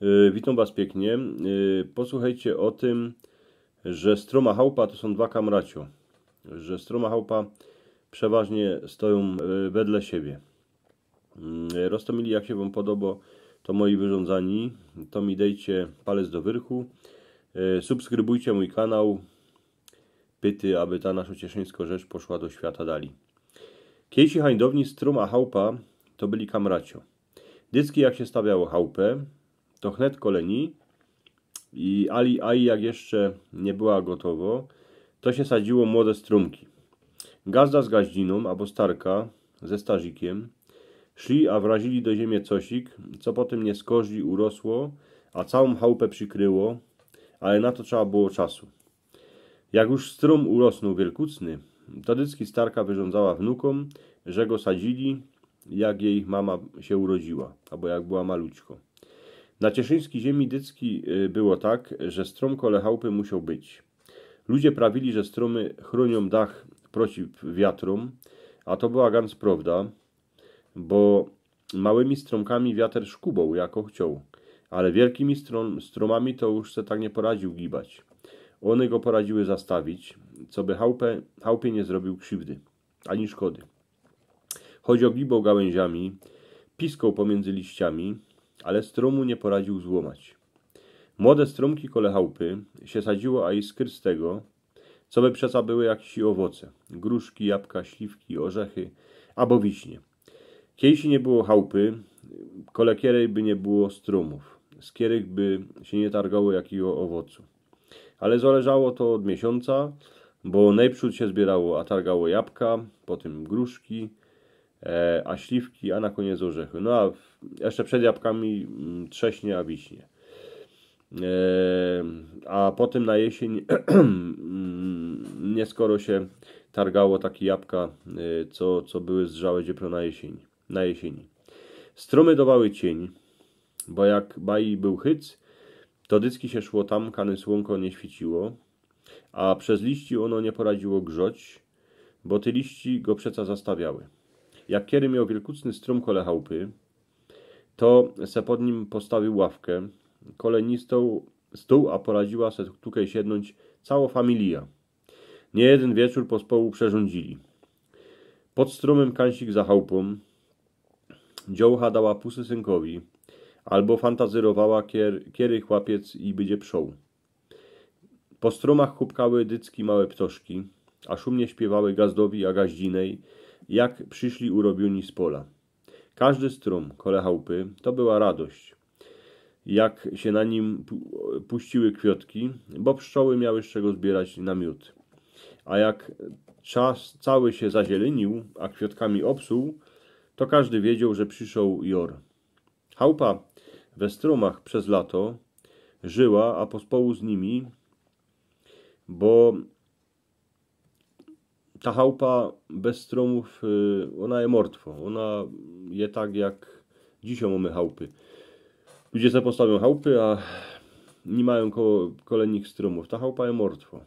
E, witam Was pięknie. E, posłuchajcie o tym, że stroma chałupa to są dwa kamracio. Że stroma chałupa przeważnie stoją e, wedle siebie. Mm, Roztomili, jak się Wam podoba, to moi wyrządzani. To mi dejcie palec do wyrchu. Subskrybujcie mój kanał. Pyty, aby ta nasza cieszyńska rzecz poszła do świata dali. Kiejsi hańdowni stroma chałupa to byli kamracio. Dycki jak się stawiało chałupę, to chnet koleni i ali ai jak jeszcze nie była gotowo, to się sadziło młode strumki. Gazda z gaździną albo starka ze starzikiem szli, a wrazili do ziemi cosik, co potem nie skoźli urosło, a całą chałupę przykryło, ale na to trzeba było czasu. Jak już strum urosnął wielkucny, to dycki starka wyrządzała wnukom, że go sadzili, jak jej mama się urodziła, albo jak była maluczko. Na cieszyńskiej ziemi dycki y, było tak, że strom kole chałupy musiał być. Ludzie prawili, że stromy chronią dach przeciw wiatrom, a to była gans prawda, bo małymi stromkami wiatr szkubał, jako chciał, ale wielkimi strom, stromami to już se tak nie poradził gibać. One go poradziły zastawić, co by chałupę, chałupie nie zrobił krzywdy, ani szkody. Chodzi o gibą gałęziami, piską pomiędzy liściami, ale strumu nie poradził złomać. Młode strumki kole chałupy się sadziło, a i z tego, co by przeca były jak si owoce, gruszki, jabłka, śliwki, orzechy, albo wiśnie. Kiejsi nie było chałupy, kole kierej by nie było strumów, z kierych by się nie targało jakiego owocu. Ale zależało to od miesiąca, bo najprzód się zbierało, a targało jabłka, potem gruszki, E, a śliwki, a na koniec orzechy. No a jeszcze przed jabłkami mm, trześnie, a wiśnie. E, a potem na jesień mm, nie skoro się targało takie jabłka, e, co, co były zrzałe dziepro na jesieni. Na jesieni. Strumy dawały cień, bo jak baj był hyc, to dycki się szło tam, kany słonko nie świeciło, a przez liści ono nie poradziło grzoć, bo ty liści go przeca zastawiały. Jak Kiery miał wielkucny strum kole chałupy, to se pod nim postawił ławkę, kolenistą stół, a poradziła se tutaj siednąć cała familia. Nie jeden wieczór pospołu przerządzili. Pod strumem kansik za chałupą, dziołcha dała pusy synkowi, albo fantazyrowała kier, kiery chłapiec i bydzie pszoł. Po strumach chupkały dycki małe ptoszki, a szumnie śpiewały gazdowi a gaździnej, jak przyszli urobieni z pola. Każdy strum kole chałupy to była radość, jak się na nim puściły kwiotki, bo pszczoły miały z czego zbierać na miód. A jak czas cały się zazielenił, a kwiatkami obsuł, to każdy wiedział, że przyszedł jor. Chałupa we strumach przez lato żyła, a pospołu z nimi, bo ta chałupa bez stromów, y, ona jest mortwa. Ona je tak jak dzisiaj mamy chałupy. Ludzie sobie postawią chałupy, a nie mają ko kolejnych stromów. Ta chałupa jest mortwa.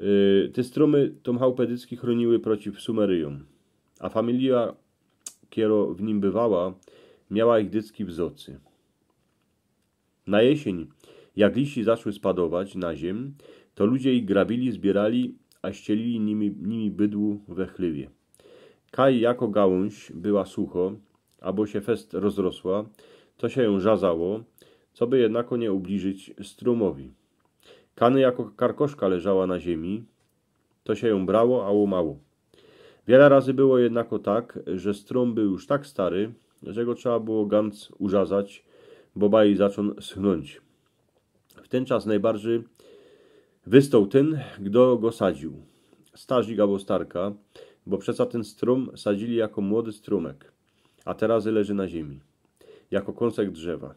Y, te stromy tą chałupę dycki chroniły przeciw Sumeryjom, a familia, kiero w nim bywała, miała ich dycki w zocy. Na jesień, jak liści zaczęły spadować na ziemię, to ludzie ich grabili, zbierali a ścielili nimi, nimi bydłu we chliwie. Kaj jako gałąź była sucho, albo się fest rozrosła, to się ją żazało, co by jednako nie ubliżyć strumowi. Kany jako karkoszka leżała na ziemi, to się ją brało, a łomało. Wiele razy było jednako tak, że strom był już tak stary, że go trzeba było ganc urzazać, bo baj zaczął schnąć. W ten czas najbardziej Wystał ten, kto go sadził, stażnik albo starka, bo przeca ten strum sadzili jako młody strumek, a teraz leży na ziemi, jako kąsek drzewa.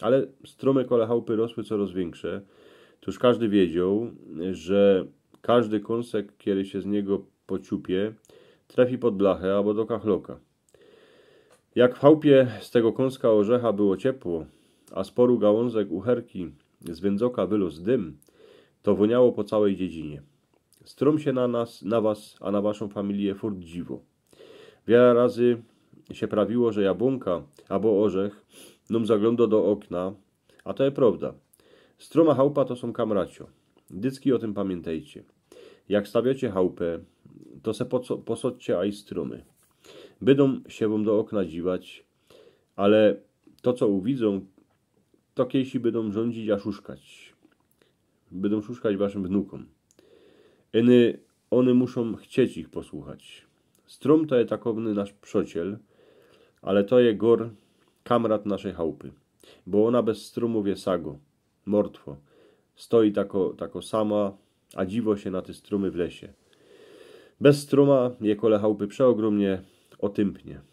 Ale strumek ole chałupy rosły coraz większe, tuż każdy wiedział, że każdy kąsek, kiedy się z niego pociupie, trafi pod blachę albo do kachloka. Jak w chałupie z tego kąska orzecha było ciepło, a sporu gałązek uherki z wędzoka wylósł dym – to woniało po całej dziedzinie. Strom się na nas, na was, a na waszą familię furt dziwo. Wiele razy się prawiło, że jabłonka albo orzech num zagląda do okna, a to jest prawda. Stroma chałupa to są kamracio. Dycki o tym pamiętajcie. Jak stawiacie chałupę, to se posodźcie aj strumy. Bydą się wam do okna dziwać, ale to co uwidzą, to kiesi będą rządzić a uszkać będą szuszkać waszym wnukom. Eny, one muszą chcieć ich posłuchać. Strum to je takowny nasz przociel, ale to je gor, kamrat naszej chałupy. Bo ona bez strumów je sago, mortwo. Stoi tako, tako sama, a dziwo się na te strumy w lesie. Bez struma je kole chałupy przeogromnie otympnie.